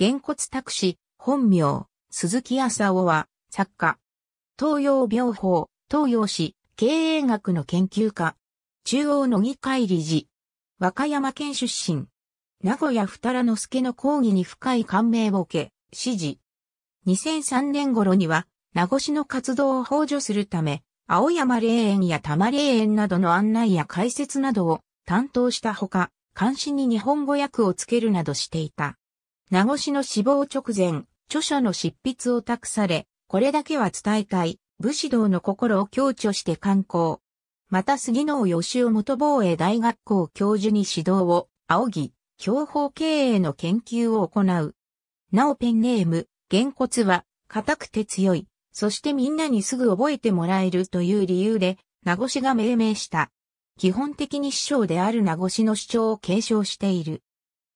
原骨拓司、本名、鈴木浅尾は、作家。東洋病法、東洋史、経営学の研究家。中央の議会理事。和歌山県出身。名古屋二良之助の講義に深い感銘を受け、支持。2003年頃には、名護市の活動を補助するため、青山霊園や多摩霊園などの案内や解説などを担当したほか、監視に日本語訳をつけるなどしていた。名護市の死亡直前、著書の執筆を託され、これだけは伝えたい、武士道の心を強調して刊行。また杉野義雄元防衛大学校教授に指導を、仰ぎ、標法経営の研究を行う。なおペンネーム、原骨は、硬くて強い、そしてみんなにすぐ覚えてもらえるという理由で、名護市が命名した。基本的に師匠である名護市の主張を継承している。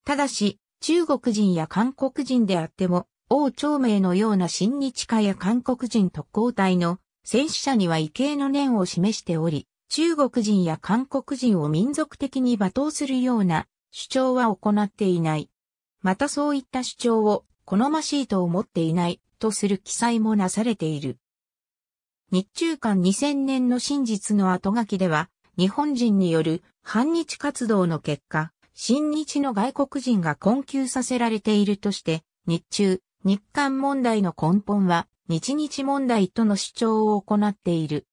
ただし、中国人や韓国人であっても、王朝明のような親日家や韓国人特攻隊の戦死者には異形の念を示しており、中国人や韓国人を民族的に罵倒するような主張は行っていない。またそういった主張を好ましいと思っていないとする記載もなされている。日中間2000年の真実の後書きでは、日本人による反日活動の結果、新日の外国人が困窮させられているとして、日中、日韓問題の根本は、日日問題との主張を行っている。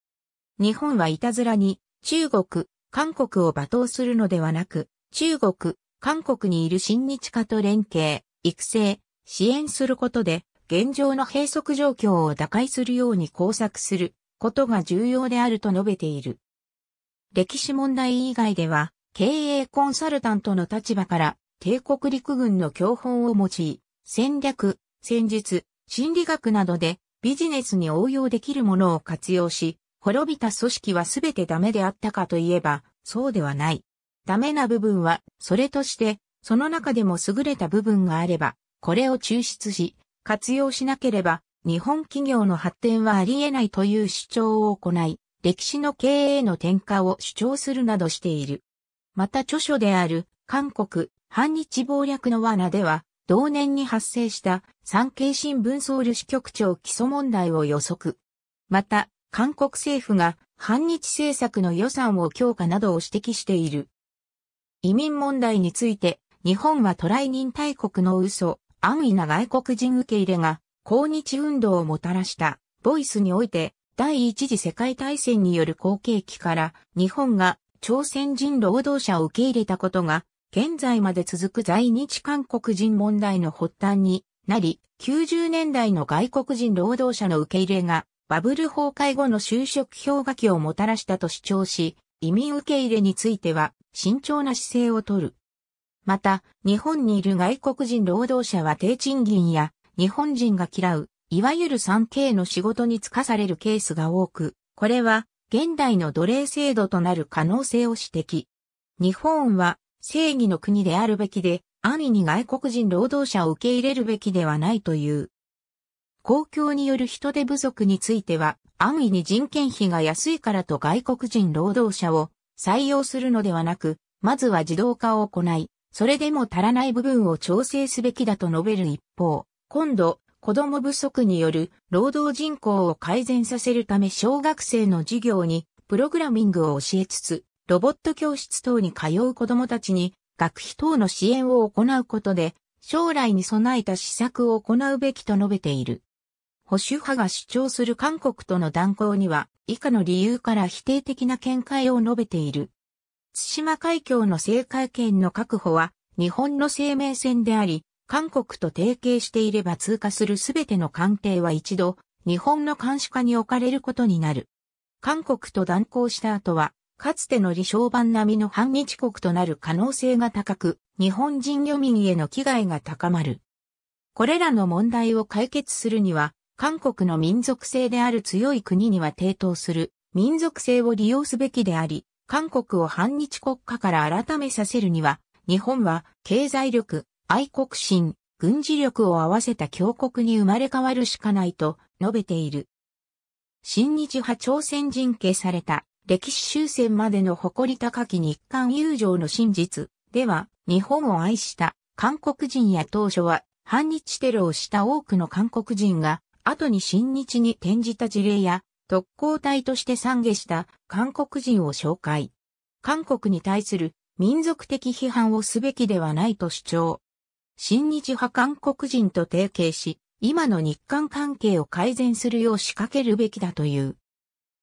日本はいたずらに、中国、韓国を罵倒するのではなく、中国、韓国にいる新日家と連携、育成、支援することで、現状の閉塞状況を打開するように工作することが重要であると述べている。歴史問題以外では、経営コンサルタントの立場から、帝国陸軍の教本を用い、戦略、戦術、心理学などでビジネスに応用できるものを活用し、滅びた組織は全てダメであったかといえば、そうではない。ダメな部分は、それとして、その中でも優れた部分があれば、これを抽出し、活用しなければ、日本企業の発展はあり得ないという主張を行い、歴史の経営の転換を主張するなどしている。また著書である韓国反日謀略の罠では、同年に発生した産経新聞ソウル支局長基礎問題を予測。また、韓国政府が反日政策の予算を強化などを指摘している。移民問題について、日本は渡来人大国の嘘、安易な外国人受け入れが、抗日運動をもたらした、ボイスにおいて、第一次世界大戦による後継期から、日本が朝鮮人労働者を受け入れたことが、現在まで続く在日韓国人問題の発端になり、90年代の外国人労働者の受け入れが、バブル崩壊後の就職氷河期をもたらしたと主張し、移民受け入れについては慎重な姿勢をとる。また、日本にいる外国人労働者は低賃金や日本人が嫌う、いわゆる 3K の仕事に就かされるケースが多く、これは現代の奴隷制度となる可能性を指摘。日本は正義の国であるべきで、安易に外国人労働者を受け入れるべきではないという。公共による人手不足については、安易に人件費が安いからと外国人労働者を採用するのではなく、まずは自動化を行い、それでも足らない部分を調整すべきだと述べる一方、今度、子供不足による労働人口を改善させるため小学生の授業にプログラミングを教えつつ、ロボット教室等に通う子供たちに学費等の支援を行うことで、将来に備えた施策を行うべきと述べている。保守派が主張する韓国との断交には、以下の理由から否定的な見解を述べている。津島海峡の制海権の確保は、日本の生命線であり、韓国と提携していれば通過するすべての艦艇は一度、日本の監視下に置かれることになる。韓国と断交した後は、かつての李承晩並みの反日国となる可能性が高く、日本人漁民への危害が高まる。これらの問題を解決するには、韓国の民族性である強い国には抵当する民族性を利用すべきであり、韓国を反日国家から改めさせるには、日本は経済力、愛国心、軍事力を合わせた強国に生まれ変わるしかないと述べている。新日派朝鮮人形された歴史終戦までの誇り高き日韓友情の真実では日本を愛した韓国人や当初は反日テロをした多くの韓国人が後に新日に転じた事例や特攻隊として参下した韓国人を紹介。韓国に対する民族的批判をすべきではないと主張。新日派韓国人と提携し、今の日韓関係を改善するよう仕掛けるべきだという。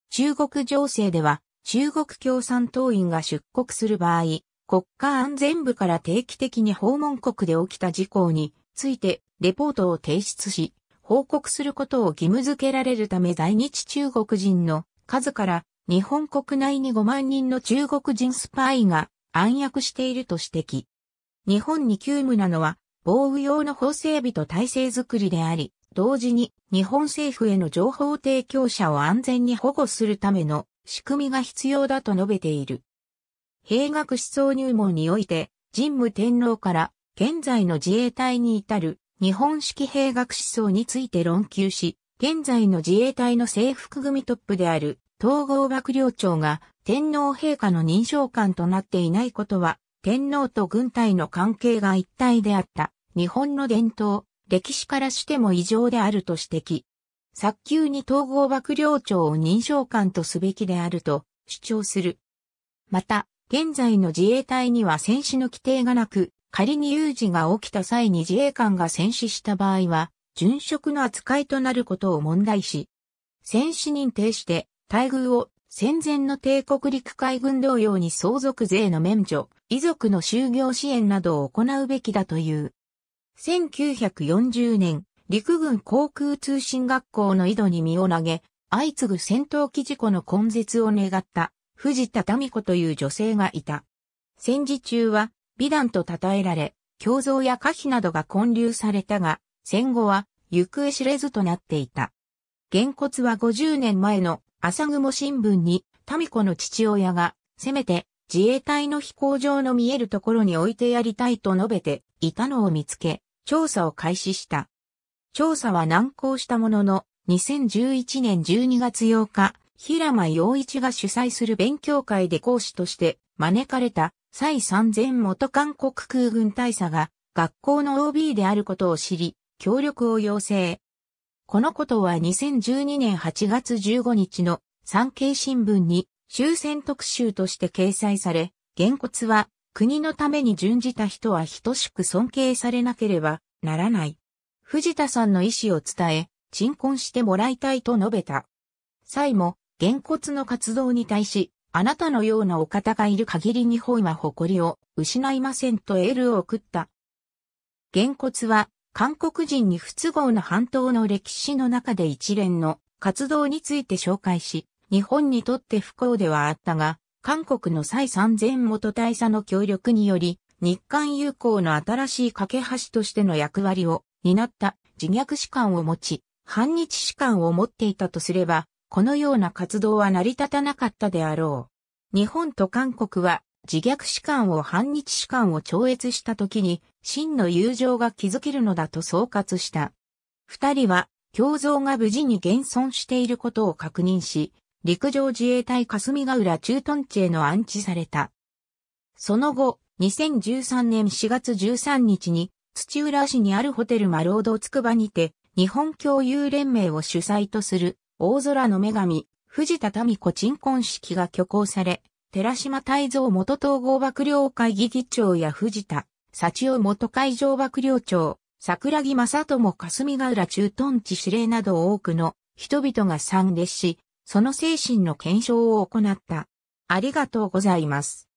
中国情勢では、中国共産党員が出国する場合、国家安全部から定期的に訪問国で起きた事項についてレポートを提出し、報告することを義務付けられるため在日中国人の数から日本国内に5万人の中国人スパイが暗躍していると指摘。日本に急務なのは防雨用の法整備と体制づくりであり、同時に日本政府への情報提供者を安全に保護するための仕組みが必要だと述べている。兵学思想入門において、神武天皇から現在の自衛隊に至る日本式兵学思想について論求し、現在の自衛隊の制服組トップである統合幕僚長が天皇陛下の認証官となっていないことは、天皇と軍隊の関係が一体であった日本の伝統、歴史からしても異常であると指摘。早急に統合幕僚長を認証官とすべきであると主張する。また、現在の自衛隊には戦死の規定がなく、仮に有事が起きた際に自衛官が戦死した場合は、殉職の扱いとなることを問題し、戦死認定して、待遇を戦前の帝国陸海軍同様に相続税の免除、遺族の就業支援などを行うべきだという。1940年、陸軍航空通信学校の井戸に身を投げ、相次ぐ戦闘機事故の根絶を願った藤田民子という女性がいた。戦時中は美談と称えられ、胸像や歌碑などが建立されたが、戦後は行方知れずとなっていた。原骨は50年前の朝雲新聞に、民子の父親が、せめて自衛隊の飛行場の見えるところに置いてやりたいと述べていたのを見つけ、調査を開始した。調査は難航したものの、2011年12月8日、平間陽一が主催する勉強会で講師として招かれた、蔡三千元韓国空軍大佐が、学校の OB であることを知り、協力を要請。このことは2012年8月15日の産経新聞に終戦特集として掲載され、原骨は国のために準じた人は等しく尊敬されなければならない。藤田さんの意思を伝え、鎮魂してもらいたいと述べた。際も、げんこつの活動に対し、あなたのようなお方がいる限り日本は誇りを失いませんとエールを送った。げんこつは、韓国人に不都合な半島の歴史の中で一連の活動について紹介し、日本にとって不幸ではあったが、韓国の蔡三千元大佐の協力により、日韓友好の新しい架け橋としての役割を担った自虐士官を持ち、反日士官を持っていたとすれば、このような活動は成り立たなかったであろう。日本と韓国は自虐士官を反日士官を超越した時に真の友情が築けるのだと総括した。二人は共造が無事に現存していることを確認し、陸上自衛隊霞ヶ浦駐屯地への安置された。その後、2013年4月13日に、土浦市にあるホテルマロードつくばにて、日本共有連盟を主催とする、大空の女神、藤田民子鎮魂式が挙行され、寺島大蔵元統合幕僚会議議長や藤田、幸男元会場幕僚長、桜木正智霞ヶ浦駐屯地司令など多くの人々が参列し、その精神の検証を行った。ありがとうございます。